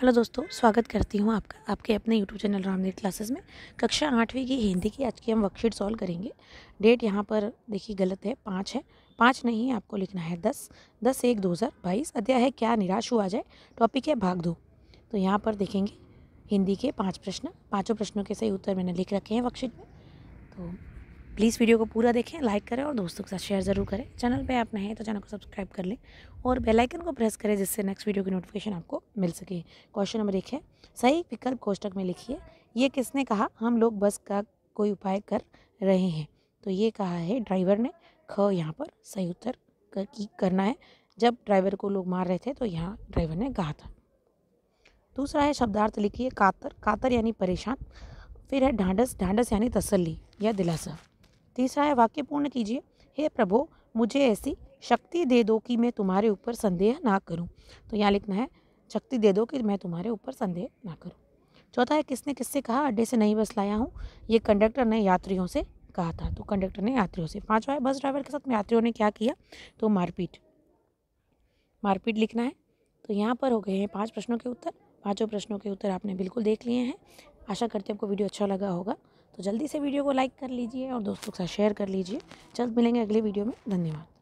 hello दोस्तों स्वागत करती हूँ आपका आपके अपने यूट्यूब चैनल रामदेव क्लासेस में कक्षा आठवीं की हिंदी की आज की हम वर्कशीट सॉल्व करेंगे डेट यहाँ पर देखिए गलत है पाँच है पाँच नहीं आपको लिखना है दस दस एक दो हज़ार बाईस अध्याय है क्या निराश हुआ जाए टॉपिक है भाग दो तो यहाँ पर देखेंगे हिंदी के पाँच प्रश्न पाँचों प्रश्नों के सही उत्तर मैंने लिख रखे हैं वर्कशीट में तो प्लीज़ वीडियो को पूरा देखें लाइक करें और दोस्तों के साथ शेयर ज़रूर करें चैनल पे आप नए हैं तो चैनल को सब्सक्राइब कर लें और बेल आइकन को प्रेस करें जिससे नेक्स्ट वीडियो की नोटिफिकेशन आपको मिल सके क्वेश्चन नंबर एक है सही विकल्प कोष्टक में लिखिए ये किसने कहा हम लोग बस का कोई उपाय कर रहे हैं तो ये कहा है ड्राइवर ने ख यहाँ पर सही उत्तर कर, करना है जब ड्राइवर को लोग मार रहे थे तो यहाँ ड्राइवर ने कहा था दूसरा है शब्दार्थ लिखिए कातर कातर यानी परेशान फिर है ढांडस ढांडस यानी तसल्ली या दिलासा तीसरा है वाक्य पूर्ण कीजिए हे प्रभो मुझे ऐसी शक्ति दे दो कि मैं तुम्हारे ऊपर संदेह ना करूं तो यहाँ लिखना है शक्ति दे दो कि मैं तुम्हारे ऊपर संदेह ना करूं चौथा है किसने किससे कहा अड्डे से नहीं बस लाया हूँ ये कंडक्टर ने यात्रियों से कहा था तो कंडक्टर ने यात्रियों से पाँचवा है बस ड्राइवर के साथ यात्रियों ने क्या किया तो मारपीट मारपीट लिखना है तो यहाँ पर हो गए हैं पाँच प्रश्नों के उत्तर पाँचों प्रश्नों के उत्तर आपने बिल्कुल देख लिए हैं आशा करते हैं आपको वीडियो अच्छा लगा होगा तो जल्दी से वीडियो को लाइक कर लीजिए और दोस्तों के साथ शेयर कर लीजिए जल्द मिलेंगे अगले वीडियो में धन्यवाद